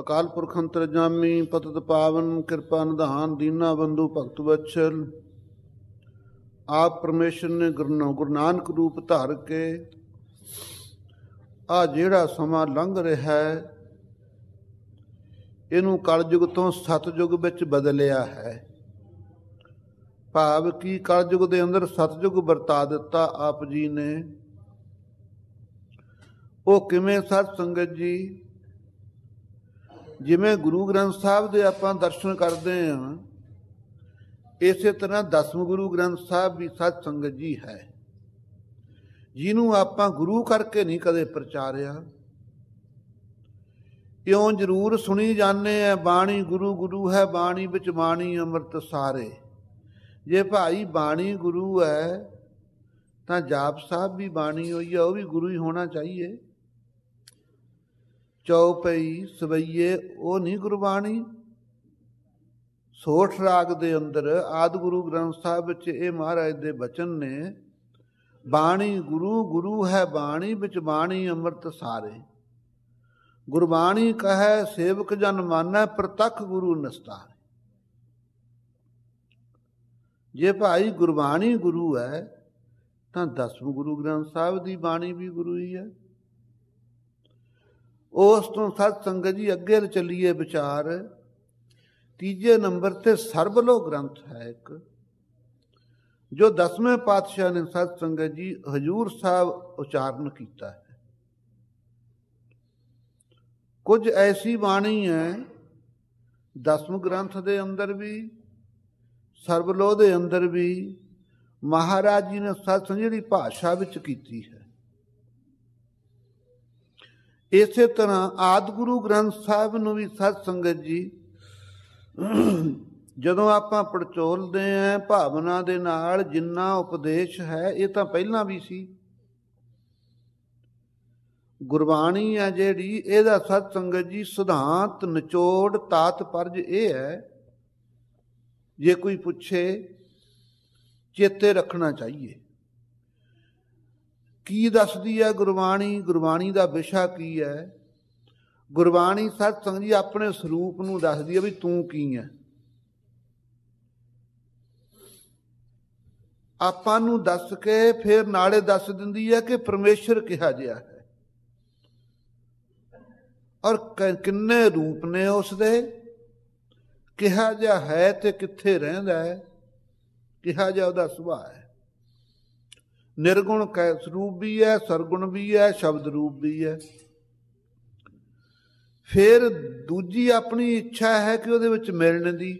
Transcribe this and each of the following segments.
ਅਕਾਲ ਪੁਰਖ ਅੰਤਰਜਾਮੀ ਪਤਿਤ ਪਾਵਨ ਕਿਰਪਾ ਨਿਧਾਨ ਦੀਨਾ ਬੰਦੂ ਭਗਤ ਵਚਨ ਆਪ ਪਰਮੇਸ਼ਰ ਨੇ ਗੁਰੂ ਗੁਰੂ ਨਾਨਕ ਰੂਪ ਧਾਰ ਕੇ ਆ ਜਿਹੜਾ ਸਮਾਂ ਲੰਘ ਰਿਹਾ ਹੈ ਇਹਨੂੰ ਕਲਯੁਗ ਤੋਂ ਸਤਜੁਗ ਵਿੱਚ ਬਦਲਿਆ ਹੈ ਭਾਵ ਕੀ ਕਲਯੁਗ ਦੇ ਅੰਦਰ ਸਤਜੁਗ ਵਰਤਾ ਦਿੱਤਾ ਆਪ ਜੀ ਨੇ ਉਹ ਕਿਵੇਂ ਸਤ ਸੰਗਤ ਜੀ ਜਿਵੇਂ ਗੁਰੂ ਗ੍ਰੰਥ ਸਾਹਿਬ ਦੇ ਆਪਾਂ ਦਰਸ਼ਨ ਕਰਦੇ ਹਾਂ ਇਸੇ ਤਰ੍ਹਾਂ ਦਸਮ ਗੁਰੂ ਗ੍ਰੰਥ ਸਾਹਿਬ ਵੀ ਸਤ ਸੰਗਤ ਜੀ ਹੈ ਜਿਹਨੂੰ ਆਪਾਂ ਗੁਰੂ ਕਰਕੇ ਨਹੀਂ ਕਦੇ ਪ੍ਰਚਾਰਿਆ ਇਉਂ ਜ਼ਰੂਰ ਸੁਣੀ ਜਾਂਦੇ ਆ ਬਾਣੀ ਗੁਰੂ ਗੁਰੂ ਹੈ ਬਾਣੀ ਵਿੱਚ ਬਾਣੀ ਅੰਮ੍ਰਿਤ ਸਾਰੇ ਜੇ ਭਾਈ ਬਾਣੀ ਗੁਰੂ ਹੈ ਤਾਂ ਜਾਪ ਸਾਹਿਬ ਵੀ ਬਾਣੀ ਹੋਈ ਹੈ ਉਹ ਵੀ ਗੁਰੂ ਹੀ ਹੋਣਾ ਚਾਹੀਏ ਚੌਪਈ ਸਵਈਏ ਉਹ ਨਹੀਂ ਗੁਰਬਾਣੀ ਸੋਠ ਰਾਗ ਦੇ ਅੰਦਰ ਆਦ ਗੁਰੂ ਗ੍ਰੰਥ ਸਾਹਿਬ ਵਿੱਚ ਇਹ ਮਹਾਰਾਜ ਦੇ ਬਚਨ ਨੇ ਬਾਣੀ ਗੁਰੂ ਗੁਰੂ ਹੈ ਬਾਣੀ ਵਿੱਚ ਬਾਣੀ ਅੰਮ੍ਰਿਤ ਸਾਰੇ ਗੁਰਬਾਣੀ ਕਹੈ ਸੇਵਕ ਜਨ ਮਾਨੈ ਪ੍ਰਤੱਖ ਗੁਰੂ ਨਸਤਾ ਜੇ ਭਾਈ ਗੁਰਬਾਣੀ ਗੁਰੂ ਹੈ ਤਾਂ ਦਸਮ ਗੁਰੂ ਗ੍ਰੰਥ ਸਾਹਿਬ ਦੀ ਬਾਣੀ ਵੀ ਗੁਰੂ ਹੀ ਹੈ ਉਸ ਤੋਂ ਸਤ ਸੰਗਤ ਜੀ ਅੱਗੇ ਚੱਲੀਏ ਵਿਚਾਰ ਤੀਜੇ ਨੰਬਰ ਤੇ ਲੋ ਗ੍ਰੰਥ ਹੈ ਇੱਕ ਜੋ ਦਸਵੇਂ ਪਾਤਸ਼ਾਹ ਨੇ ਸਤ ਸੰਗਤ ਜੀ ਹਜੂਰ ਸਾਹਿਬ ਉਚਾਰਨ ਕੀਤਾ ਹੈ ਕੁਝ ਐਸੀ ਬਾਣੀ ਹੈ ਦਸਮ ਗ੍ਰੰਥ ਦੇ ਅੰਦਰ ਵੀ ਲੋ ਦੇ ਅੰਦਰ ਵੀ ਮਹਾਰਾਜ ਜੀ ਨੇ ਸਤ ਸੰਗਤ ਦੀ ਭਾਸ਼ਾ ਵਿੱਚ ਕੀਤੀ ਹੈ ਇਸੇ ਤਰ੍ਹਾਂ ਆਦ ਗੁਰੂ ਗ੍ਰੰਥ ਸਾਹਿਬ ਨੂੰ ਵੀ ਸਤ ਸੰਗਤ ਜੀ ਜਦੋਂ ਆਪਾਂ ਪੜਚੋਲਦੇ ਆਂ ਭਾਵਨਾ ਦੇ ਨਾਲ ਜਿੰਨਾ ਉਪਦੇਸ਼ ਹੈ ਇਹ ਤਾਂ ਪਹਿਲਾਂ ਵੀ ਸੀ ਗੁਰਬਾਣੀ ਆ ਜਿਹੜੀ ਇਹਦਾ ਸਤ ਸੰਗਤ ਜੀ ਸਿਧਾਂਤ ਨਿਚੋੜ ਤਾਤਪਰਜ ਇਹ ਹੈ ਜੇ ਕੋਈ ਪੁੱਛੇ ਚੇਤੇ ਰੱਖਣਾ ਚਾਹੀਏ ਕੀ ਦੱਸਦੀ ਹੈ ਗੁਰਬਾਣੀ ਗੁਰਬਾਣੀ ਦਾ ਵਿਸ਼ਾ ਕੀ ਹੈ ਗੁਰਬਾਣੀ ਸਤ ਸੰਗ ਜੀ ਆਪਣੇ ਸਰੂਪ ਨੂੰ ਦੱਸਦੀ ਹੈ ਵੀ ਤੂੰ ਕੀ ਹੈ ਆਪਾਂ ਨੂੰ ਦੱਸ ਕੇ ਫਿਰ ਨਾਲੇ ਦੱਸ ਦਿੰਦੀ ਹੈ ਕਿ ਪਰਮੇਸ਼ਰ ਕਿਹਾ ਜਿਆ ਹੈ ਔਰ ਕਿੰਨੇ ਰੂਪ ਨੇ ਉਸ ਦੇ ਕਿਹਾ ਜਾ ਹੈ ਤੇ ਕਿੱਥੇ ਰਹਿੰਦਾ ਹੈ ਕਿਹਾ ਜਾ ਉਹਦਾ ਸੁਭਾਅ ਹੈ ਨਿਰਗੁਣ ਕੈ ਸਰੂਪ ਵੀ ਹੈ ਸਰਗੁਣ ਵੀ ਹੈ ਸ਼ਬਦ ਰੂਪ ਵੀ ਹੈ ਫਿਰ ਦੂਜੀ ਆਪਣੀ ਇੱਛਾ ਹੈ ਕਿ ਉਹਦੇ ਵਿੱਚ ਮਿਲਣ ਦੀ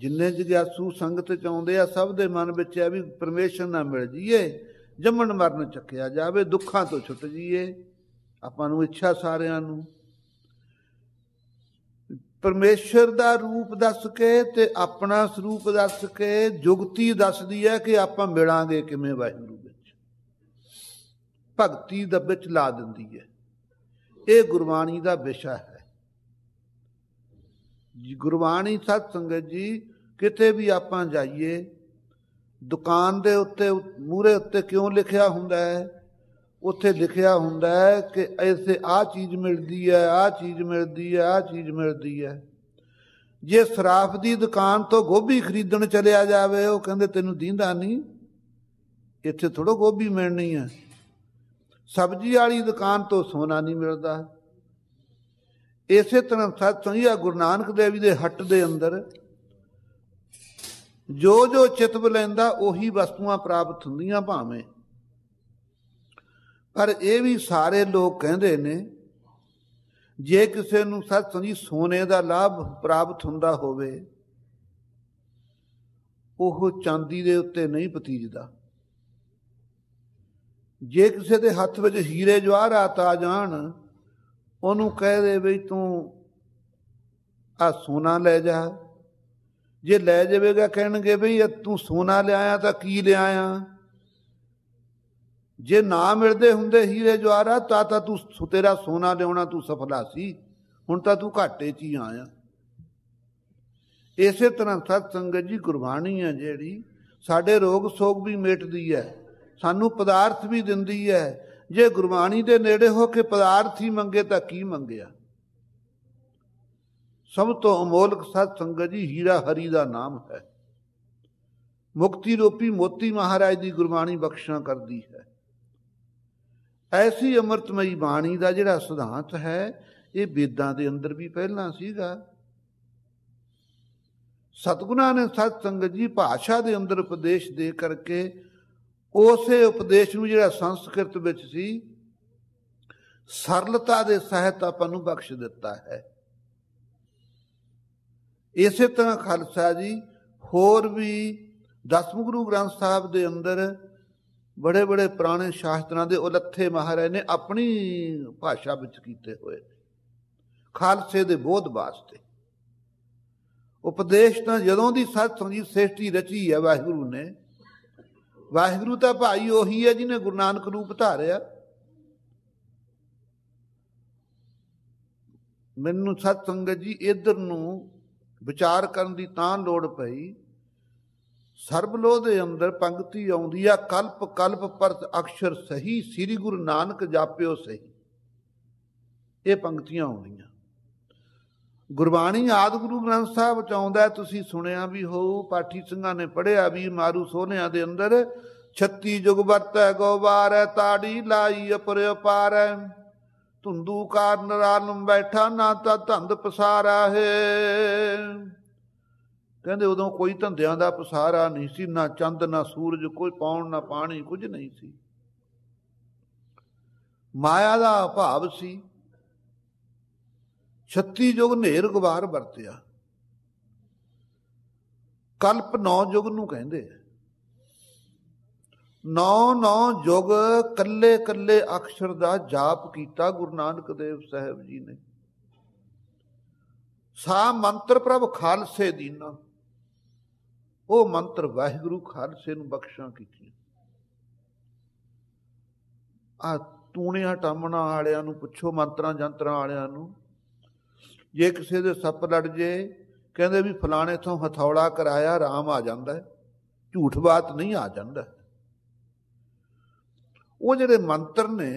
ਜਿੰਨੇ ਜਿਗਿਆਸੂ ਸੰਗਤ ਚ ਆਉਂਦੇ ਆ ਸਭ ਦੇ ਮਨ ਵਿੱਚ ਹੈ ਵੀ ਪਰਮੇਸ਼ਰ ਨਾਲ ਮਿਲ ਜੀਏ ਜੰਮਣ ਮਰਨ ਚੱਕਿਆ ਜਾਵੇ ਦੁੱਖਾਂ ਤੋਂ ਛੁੱਟ ਜਾਈਏ ਆਪਾਂ ਨੂੰ ਇੱਛਾ ਸਾਰਿਆਂ ਨੂੰ ਪਰਮੇਸ਼ਰ ਦਾ ਰੂਪ ਦੱਸ ਕੇ ਤੇ ਆਪਣਾ ਸਰੂਪ ਦੱਸ ਕੇ ਜੁਗਤੀ ਦੱਸਦੀ ਹੈ ਕਿ ਆਪਾਂ ਮਿਲਾਂਗੇ ਕਿਵੇਂ ਵਾਹਿਗੁਰੂ ਵਿੱਚ ਭਗਤੀ ਦਾ ਵਿੱਚ ਲਾ ਦਿੰਦੀ ਹੈ ਇਹ ਗੁਰਬਾਣੀ ਦਾ ਵਿਸ਼ਾ ਹੈ ਗੁਰਬਾਣੀ ਸਤ ਸੰਗਤ ਜੀ ਕਿਤੇ ਵੀ ਆਪਾਂ ਜਾਈਏ ਦੁਕਾਨ ਦੇ ਉੱਤੇ ਮੂਰੇ ਉੱਤੇ ਕਿਉਂ ਲਿਖਿਆ ਹੁੰਦਾ ਹੈ ਉੱਥੇ ਲਿਖਿਆ ਹੁੰਦਾ ਹੈ ਕਿ ਐਸੇ ਆ ਚੀਜ਼ ਮਿਲਦੀ ਹੈ ਆ ਚੀਜ਼ ਮਿਲਦੀ ਹੈ ਆ ਚੀਜ਼ ਮਿਲਦੀ ਹੈ ਜੇ ਸਰਾਫ ਦੀ ਦੁਕਾਨ ਤੋਂ ਗੋਭੀ ਖਰੀਦਣ ਚਲਿਆ ਜਾਵੇ ਉਹ ਕਹਿੰਦੇ ਤੈਨੂੰ ਦੀਂਦਾ ਨਹੀਂ ਇੱਥੇ ਥੋੜੋ ਗੋਭੀ ਮਿਲਣੀ ਹੈ ਸਬਜ਼ੀ ਵਾਲੀ ਦੁਕਾਨ ਤੋਂ ਸੋਨਾ ਨਹੀਂ ਮਿਲਦਾ ਇਸੇ ਤਰ੍ਹਾਂ ਸਤ ਸੰਗਿਆ ਗੁਰੂ ਨਾਨਕ ਦੇਵ ਜੀ ਦੇ ਹੱਟ ਦੇ ਅੰਦਰ ਜੋ ਜੋ ਚਿਤਵ ਲੈਂਦਾ ਉਹੀ ਵਸਤੂਆਂ ਪ੍ਰਾਪਤ ਹੁੰਦੀਆਂ ਭਾਵੇਂ ਪਰ ਇਹ ਵੀ ਸਾਰੇ ਲੋਕ ਕਹਿੰਦੇ ਨੇ ਜੇ ਕਿਸੇ ਨੂੰ ਸਤ ਸੰਜੀ ਸੋਨੇ ਦਾ ਲਾਭ ਪ੍ਰਾਪਤ ਹੁੰਦਾ ਹੋਵੇ ਉਹ ਚਾਂਦੀ ਦੇ ਉੱਤੇ ਨਹੀਂ ਪਤੀਜਦਾ ਜੇ ਕਿਸੇ ਦੇ ਹੱਥ ਵਿੱਚ ਹੀਰੇ ਜਵਾਹਰਾਤ ਆ ਜਾਣ ਉਹਨੂੰ ਕਹਿ ਦੇ ਵੀ ਤੂੰ ਆ ਸੋਨਾ ਲੈ ਜਾ ਜੇ ਲੈ ਜਾਵੇਗਾ ਕਹਿਣਗੇ ਵੀ ਤੂੰ ਸੋਨਾ ਲਿਆਇਆ ਤਾਂ ਕੀ ਲਿਆਇਆ ਜੇ ਨਾ ਮਿਲਦੇ ਹੁੰਦੇ ਹੀਰੇ ਜਵਾਰਾ ਤਾਂ ਤਾਂ ਤੂੰ ਤੇਰਾ ਸੋਨਾ ਲਿਆਉਣਾ ਤੂੰ ਸਫਲਾ ਸੀ ਹੁਣ ਤਾਂ ਤੂੰ ਘਾਟੇ 'ਚ ਹੀ ਆਇਆ ਇਸੇ ਤਰ੍ਹਾਂ ਸਤ ਸੰਗਤ ਜੀ ਗੁਰਬਾਣੀ ਹੈ ਜਿਹੜੀ ਸਾਡੇ ਰੋਗ ਸੋਗ ਵੀ ਮਿਟਦੀ ਹੈ ਸਾਨੂੰ ਪਦਾਰਥ ਵੀ ਦਿੰਦੀ ਹੈ ਜੇ ਗੁਰਬਾਣੀ ਦੇ ਨੇੜੇ ਹੋ ਕੇ ਪਦਾਰਥ ਹੀ ਮੰਗੇ ਤਾਂ ਕੀ ਮੰਗਿਆ ਸਭ ਤੋਂ ਅਮੋਲਕ ਸਤ ਸੰਗਤ ਜੀ ਹੀਰਾ ਹਰੀ ਦਾ ਨਾਮ ਹੈ ਮੁਕਤੀ ਰੋਪੀ ਮੋਤੀ ਮਹਾਰਾਜ ਦੀ ਗੁਰਬਾਣੀ ਬਖਸ਼ਣਾ ਕਰਦੀ ਹੈ ਐਸੀ ਅਮਰਤਮਈ ਬਾਣੀ ਦਾ ਜਿਹੜਾ ਸਿਧਾਂਤ ਹੈ ਇਹ ਵੇਦਾਂ ਦੇ ਅੰਦਰ ਵੀ ਪਹਿਲਾਂ ਸੀਗਾ ਸਤਗੁਣਾ ਨੇ ਸਤ ਸੰਗਤ ਜੀ ਭਾਸ਼ਾ ਦੇ ਅੰਦਰ ਉਪਦੇਸ਼ ਦੇ ਕਰਕੇ ਉਸੇ ਉਪਦੇਸ਼ ਨੂੰ ਜਿਹੜਾ ਸੰਸਕ੍ਰਿਤ ਵਿੱਚ ਸੀ ਸਰਲਤਾ ਦੇ ਸਹਿਤ ਆਪਾਂ ਨੂੰ ਬਖਸ਼ ਦਿੱਤਾ ਹੈ ਇਸੇ ਤਰ੍ਹਾਂ ਖਾਲਸਾ ਜੀ ਹੋਰ ਵੀ ਦਸਮ ਗੁਰੂ ਗ੍ਰੰਥ ਸਾਹਿਬ ਦੇ ਅੰਦਰ ਬੜੇ ਬੜੇ ਪੁਰਾਣੇ ਸ਼ਾਸਤਰਾਂ ਦੇ ਉਲੱਥੇ ਮਹਾਰਾਜ ਨੇ ਆਪਣੀ ਭਾਸ਼ਾ ਵਿੱਚ ਕੀਤੇ ਹੋਏ ਖਾਲਸੇ ਦੇ ਬੋਧ ਵਾਸਤੇ ਉਪਦੇਸ਼ ਤਾਂ ਜਦੋਂ ਦੀ ਸਤ ਸੰਗੀਤ ਸੇਸ਼ਟੀ ਰਚੀ ਹੈ ਵਾਹਿਗੁਰੂ ਨੇ ਵਾਹਿਗੁਰੂ ਤਾਂ ਭਾਈ ਉਹੀ ਹੈ ਜਿਹਨੇ ਗੁਰੂ ਨਾਨਕ ਰੂਪ ਧਾਰਿਆ ਮੈਨੂੰ ਸਤ ਸੰਗਤ ਜੀ ਇਧਰ ਨੂੰ ਵਿਚਾਰ ਕਰਨ ਦੀ ਤਾਂ ਲੋੜ ਪਈ ਸਰਬਲੋ ਦੇ ਅੰਦਰ ਪੰਕਤੀ ਆਉਂਦੀ ਆ ਕਲਪ ਕਲਪ ਪਰਤ ਅਕਸ਼ਰ ਸਹੀ ਸ੍ਰੀ ਗੁਰੂ ਨਾਨਕ ਜਾਪਿਓ ਸਹੀ ਇਹ ਪੰਕਤੀਆਂ ਆਉਂਦੀਆਂ ਗੁਰਬਾਣੀ ਆਦ ਗੁਰੂ ਗ੍ਰੰਥ ਸਾਹਿਬ ਚ ਆਉਂਦਾ ਤੁਸੀਂ ਸੁਣਿਆ ਵੀ ਹੋ ਪਾਠੀ ਸਿੰਘਾਂ ਨੇ ਪੜਿਆ ਵੀ ਮਾਰੂ ਸੋਹਣਿਆਂ ਦੇ ਅੰਦਰ 36 ਜੁਗ ਵਰਤੈ ਗੋਵਾਰ ਤਾੜੀ ਲਾਈ ਅਪਰ ਅਪਾਰੈ ਧੁੰਦੂ ਕਾਰਨ ਰਾਨੰ ਬੈਠਾ ਨਾ ਤਾਂ ਧੰਦ ਪਸਾਰਾ ਹੈ ਕਹਿੰਦੇ ਉਦੋਂ ਕੋਈ ਧੰਦਿਆਂ ਦਾ ਪਸਾਰਾ ਨਹੀਂ ਸੀ ਨਾ ਚੰਦ ਨਾ ਸੂਰਜ ਕੋਈ ਪਾਉਣ ਨਾ ਪਾਣੀ ਕੁਝ ਨਹੀਂ ਸੀ ਮਾਇਆ ਦਾ ਭਾਵ ਸੀ 36 ਯੁਗ ਨੇਰ ਗਵਾਰ ਵਰਤਿਆ ਕਲਪ 9 ਯੁਗ ਨੂੰ ਕਹਿੰਦੇ ਨੌ ਨੌ ਯੁਗ ਕੱਲੇ ਕੱਲੇ ਅਕਸ਼ਰ ਦਾ ਜਾਪ ਕੀਤਾ ਗੁਰੂ ਨਾਨਕ ਦੇਵ ਸਾਹਿਬ ਜੀ ਨੇ ਸਾ ਮੰਤਰ ਪ੍ਰਭ ਖਾਲਸੇ ਦੀਨਾ ਉਹ ਮੰਤਰ ਵਾਹਿਗੁਰੂ ਖਾਲਸੇ ਨੂੰ ਬਖਸ਼ਾਂ ਕੀਤੀਆਂ ਆ ਤੂਣਿਆ ਟਾਮਣਾ ਵਾਲਿਆਂ ਨੂੰ ਪੁੱਛੋ ਮੰਤਰਾਂ ਜੰਤਰਾਂ ਵਾਲਿਆਂ ਨੂੰ ਜੇ ਕਿਸੇ ਦੇ ਸੱਪ ਲੜ ਜੇ ਕਹਿੰਦੇ ਵੀ ਫਲਾਣੇ ਤੋਂ ਹਥੌੜਾ ਕਰਾਇਆ ਆਰਾਮ ਆ ਜਾਂਦਾ ਹੈ ਝੂਠ ਬਾਤ ਨਹੀਂ ਆ ਜਾਂਦਾ ਉਹ ਜਿਹੜੇ ਮੰਤਰ ਨੇ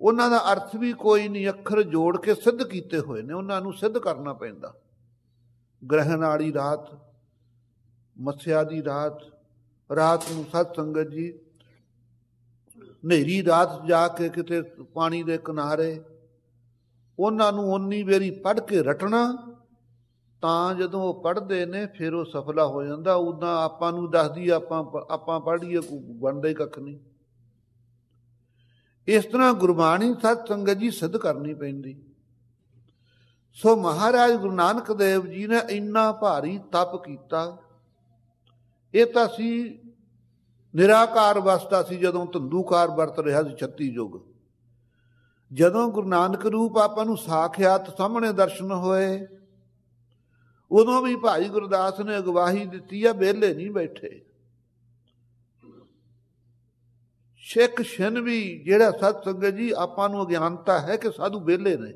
ਉਹਨਾਂ ਦਾ ਅਰਥ ਵੀ ਕੋਈ ਨਹੀਂ ਅੱਖਰ ਜੋੜ ਕੇ ਸਿੱਧ ਕੀਤੇ ਹੋਏ ਨੇ ਉਹਨਾਂ ਨੂੰ ਸਿੱਧ ਕਰਨਾ ਪੈਂਦਾ ਗ੍ਰਹਿਣ ਵਾਲੀ ਰਾਤ ਮੱਥਿਆ ਦੀ ਰਾਤ ਰਾਤ ਨੂੰ ਸਤ ਸੰਗਤ ਜੀ ਨੇਰੀ ਰਾਤ ਜਾ ਕੇ ਕਿਤੇ ਪਾਣੀ ਦੇ ਕਿਨਾਰੇ ਉਹਨਾਂ ਨੂੰ ਉਨੀ ਵੇਰੀ ਪੜ ਕੇ ਰਟਣਾ ਤਾਂ ਜਦੋਂ ਉਹ ਪੜਦੇ ਨੇ ਫਿਰ ਉਹ ਸਫਲਾ ਹੋ ਜਾਂਦਾ ਉਦਾਂ ਆਪਾਂ ਨੂੰ ਦੱਸਦੀ ਆਪਾਂ ਆਪਾਂ ਪੜ੍ਹੀਏ ਕੋ ਬਣਦਾ ਕੱਖ ਨਹੀਂ ਇਸ ਤਰ੍ਹਾਂ ਗੁਰਬਾਣੀ ਸਤ ਸੰਗਤ ਜੀ ਸਿੱਧ ਕਰਨੀ ਪੈਂਦੀ ਸੋ ਮਹਾਰਾਜ ਗੁਰੂ ਨਾਨਕ ਦੇਵ ਜੀ ਨੇ ਇੰਨਾ ਭਾਰੀ ਤਪ ਕੀਤਾ ਇਹ ਤਾਂ ਸੀ ਨਿਰਾਕਾਰ ਅਵਸਥਾ ਸੀ ਜਦੋਂ ਧੰਦੂਕਾਰ ਵਰਤ ਰਿਹਾ ਸੀ 36 ਯੁਗ ਜਦੋਂ ਗੁਰੂ ਨਾਨਕ ਰੂਪ ਆਪਾਂ ਨੂੰ ਸਾਖਿਆਤ ਸਾਹਮਣੇ ਦਰਸ਼ਨ ਹੋਏ ਉਦੋਂ ਵੀ ਭਾਈ ਗੁਰਦਾਸ ਨੇ ਅਗਵਾਹੀ ਦਿੱਤੀ ਆ ਬੇਲੇ ਨਹੀਂ ਬੈਠੇ ਸ਼ੇਖ ਸ਼ਨ ਵੀ ਜਿਹੜਾ ਸਤ ਸੰਗਤ ਜੀ ਆਪਾਂ ਨੂੰ ਅਗਿਆਨਤਾ ਹੈ ਕਿ ਸਾਧੂ ਬੇਲੇ ਨੇ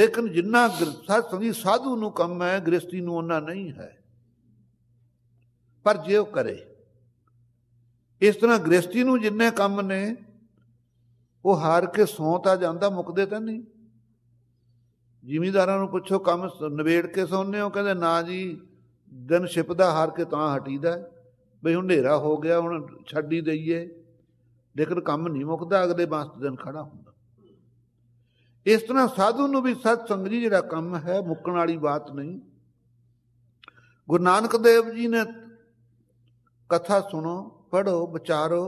ਲੇਕਿਨ ਜਿੰਨਾ ਸਤ ਸੰਗੀ ਸਾਧੂ ਨੂੰ ਕੰਮ ਹੈ ਗ੍ਰਸਤੀ ਨੂੰ ਉਹਨਾਂ ਨਹੀਂ ਹੈ ਪਰ ਜੇ ਉਹ ਕਰੇ ਇਸ ਤਰ੍ਹਾਂ ਗ੍ਰਸਤੀ ਨੂੰ ਜਿੰਨੇ ਕੰਮ ਨੇ ਉਹ ਹਾਰ ਕੇ ਸੌਂ ਜਾਂਦਾ ਮੁਕਦੇ ਤਾਂ ਨਹੀਂ ਜ਼ਿਮੀਦਾਰਾਂ ਨੂੰ ਪੁੱਛੋ ਕੰਮ ਨਵੇੜ ਕੇ ਸੌਂਨੇ ਹੋ ਕਹਿੰਦੇ ਨਾ ਜੀ ਦਿਨ ਛਿਪਦਾ ਹਾਰ ਕੇ ਤਾਂ ਹਟੀਦਾ ਬਈ ਹੁਣ ਹਨੇਰਾ ਹੋ ਗਿਆ ਹੁਣ ਛੱਡੀ ਦਈਏ ਲੇਕਿਨ ਕੰਮ ਨਹੀਂ ਮੁਕਦਾ ਅਗਲੇ ਬਾਅਦ ਦਿਨ ਖੜਾ ਹੁੰਦਾ ਇਸ ਤਰ੍ਹਾਂ ਸਾਧੂ ਨੂੰ ਵੀ ਸਤ ਸੰਗ ਜਿਹੜਾ ਕੰਮ ਹੈ ਮੁੱਕਣ ਵਾਲੀ ਬਾਤ ਨਹੀਂ ਗੁਰੂ ਨਾਨਕ ਦੇਵ ਜੀ ਨੇ ਕਥਾ ਸੁਣੋ ਪੜੋ ਵਿਚਾਰੋ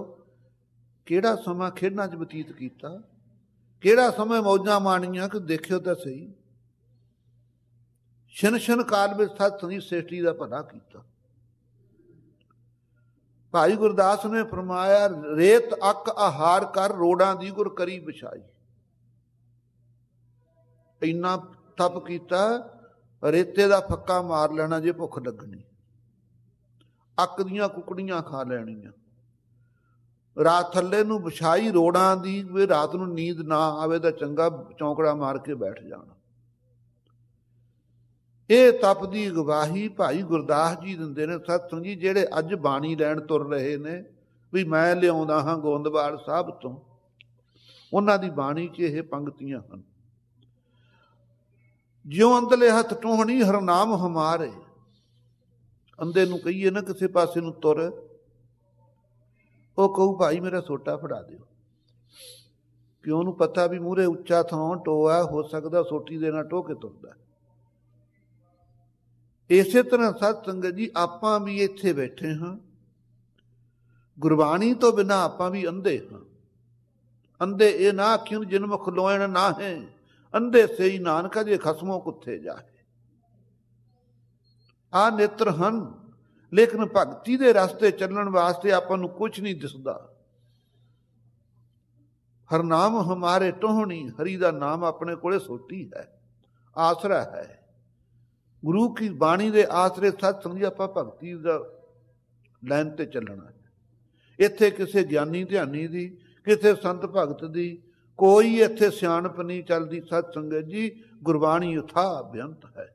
ਕਿਹੜਾ ਸਮਾਂ ਖੇਡਾਂ 'ਚ ਬਤੀਤ ਕੀਤਾ ਕਿਹੜਾ ਸਮਾਂ ਮੌਜਾਂ ਮਾਣੀਆਂ ਕਿ ਦੇਖਿਓ ਤਾਂ ਸਹੀ ਛਨ ਛਨ ਕਾਲ ਵਿੱਚ ਸਤ ਸੁਨੀ ਸੇਸ਼ਟੀ ਦਾ ਪਤਾ ਕੀਤਾ ਭਾਈ ਗੁਰਦਾਸ ਨੇ ਫਰਮਾਇਆ ਰੇਤ ਅਕ ਆਹਾਰ ਕਰ ਰੋੜਾਂ ਦੀ ਗੁਰ ਕਰੀ ਵਿਛਾਈ ਇੰਨਾ ਤਪ ਕੀਤਾ ਰੇਤੇ ਦਾ ਫੱਕਾ ਮਾਰ ਲੈਣਾ ਜੇ ਭੁੱਖ ਲੱਗਣੀ ਅੱਕ ਦੀਆਂ ਕੁਕੜੀਆਂ ਖਾ ਲੈਣੀਆਂ ਰਾਤ ਥੱਲੇ ਨੂੰ ਵਿਛਾਈ ਰੋੜਾਂ ਦੀ ਵੀ ਰਾਤ ਨੂੰ ਨੀਂਦ ਨਾ ਆਵੇ ਤਾਂ ਚੰਗਾ ਚੌਂਕੜਾ ਮਾਰ ਕੇ ਬੈਠ ਜਾਣਾ ਇਹ ਤਪ ਦੀ ਗਵਾਹੀ ਭਾਈ ਗੁਰਦਾਸ ਜੀ ਦਿੰਦੇ ਨੇ ਸਤਸੰਗ ਜੀ ਜਿਹੜੇ ਅੱਜ ਬਾਣੀ ਲੈਣ ਤੁਰ ਰਹੇ ਨੇ ਵੀ ਮੈਂ ਲਿਆਉਂਦਾ ਹਾਂ ਗੋਂਦਵਾਲ ਸਾਹਿਬ ਤੋਂ ਉਹਨਾਂ ਦੀ ਬਾਣੀ 'ਚ ਇਹ ਪੰਕਤੀਆਂ ਹਨ ਜਿਉਂ ਅੰਦਲੇ ਹੱਥ ਟੋਹਣੀ ਹਰਨਾਮ ਹਮਾਰੇ ਅੰਦੇ ਨੂੰ ਕਹੀਏ ਨਾ ਕਿਸੇ ਪਾਸੇ ਨੂੰ ਤੁਰ ਉਹ ਕਹੂ ਭਾਈ ਮੇਰਾ ਸੋਟਾ ਫੜਾ ਦਿਓ ਕਿਉਂ ਨੂੰ ਪਤਾ ਵੀ ਮੂਰੇ ਉੱਚਾ ਥਾਂ ਟੋਆ ਹੋ ਸਕਦਾ ਸੋਟੀ ਦੇ ਨਾਲ ਟੋਕੇ ਤੁਰਦਾ ਇਸੇ ਤਰ੍ਹਾਂ ਸਤ ਸੰਗਤ ਜੀ ਆਪਾਂ ਵੀ ਇੱਥੇ ਬੈਠੇ ਹਾਂ ਗੁਰਬਾਣੀ ਤੋਂ ਬਿਨਾ ਆਪਾਂ ਵੀ ਅੰਧੇ ਹਾਂ ਅੰਧੇ ਇਹ ਨਾ ਕਿਉਂ ਜਨਮ ਖਲੋਣ ਨਾ ਹੈ ਅੰਧੇ ਸੇ ਹੀ ਨਾਨਕਾ ਜੇ ਖਸਮੋਂ ਕੁੱਥੇ ਜਾਏ ਆ ਨੇਤਰ ਹਨ ਲੇਕਿਨ ਭਗਤੀ ਦੇ ਰਸਤੇ ਚੱਲਣ ਵਾਸਤੇ ਆਪਾਂ ਨੂੰ ਕੁਝ ਨਹੀਂ ਦਿਸਦਾ ਹਰ ਨਾਮ ਹਮਾਰੇ ਟੋਹਣੀ ਹਰੀ ਦਾ ਨਾਮ ਆਪਣੇ ਕੋਲੇ ਸੋਟੀ ਹੈ ਆਸਰਾ ਹੈ ਗੁਰੂ ਕੀ ਬਾਣੀ ਦੇ ਆਸਰੇ ਸਤ ਸੰਗਿ ਆਪਾਂ ਭਗਤੀ ਦਾ ਲੈਨ ਤੇ ਚੱਲਣਾ ਇੱਥੇ ਕਿਸੇ ਗਿਆਨੀ ਧਿਆਨੀ ਦੀ ਕਿਸੇ ਸੰਤ ਭਗਤ ਦੀ ਕੋਈ ਇੱਥੇ ਸਿਆਣਪ ਨਹੀਂ ਚੱਲਦੀ ਸਤ ਸੰਗਤ ਜੀ ਗੁਰਬਾਣੀ ਉਥਾ ਬਿਆੰਤ ਹੈ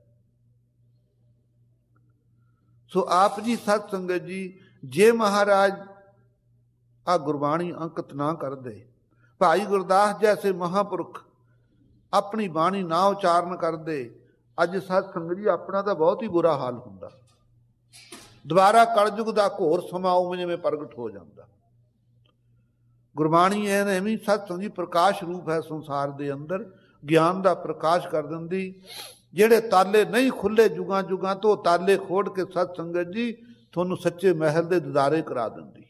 ਸੋ ਆਪ ਜੀ ਸਤ ਸੰਗਤ ਜੀ ਜੇ ਮਹਾਰਾਜ ਆ ਗੁਰਬਾਣੀ ਅੰਕਤ ਨਾ ਕਰਦੇ ਭਾਈ ਗੁਰਦਾਸ ਜੈਸੇ ਮਹਾਪੁਰਖ ਆਪਣੀ ਬਾਣੀ ਨਾ ਉਚਾਰਨ ਕਰਦੇ ਅੱਜ ਸਤ ਸੰਗਤ ਜੀ ਆਪਣਾ ਤਾਂ ਬਹੁਤ ਹੀ ਬੁਰਾ ਹਾਲ ਹੁੰਦਾ ਦੁਬਾਰਾ ਕਲਯੁਗ ਦਾ ਘੋਰ ਸਮਾਂ ਉਹ ਜਿਵੇਂ ਪ੍ਰਗਟ ਹੋ ਜਾਂਦਾ ਗੁਰਬਾਣੀ ਨੇ ਵੀ ਸਤ ਸੰਗਤ ਜੀ ਪ੍ਰਕਾਸ਼ ਰੂਪ ਹੈ ਸੰਸਾਰ ਦੇ ਅੰਦਰ ਗਿਆਨ ਦਾ ਪ੍ਰਕਾਸ਼ ਕਰ ਦਿੰਦੀ ਜਿਹੜੇ ਤਾਲੇ ਨਹੀਂ ਖੁੱਲੇ ਜੁਗਾ ਜੁਗਾ ਤੋਂ ਤਾਲੇ ਖੋੜ ਕੇ ਸਤ ਸੰਗਤ ਜੀ ਤੁਹਾਨੂੰ ਸੱਚੇ ਮਹਿਲ ਦੇ ਦਿਦਾਰੇ ਕਰਾ ਦਿੰਦੀ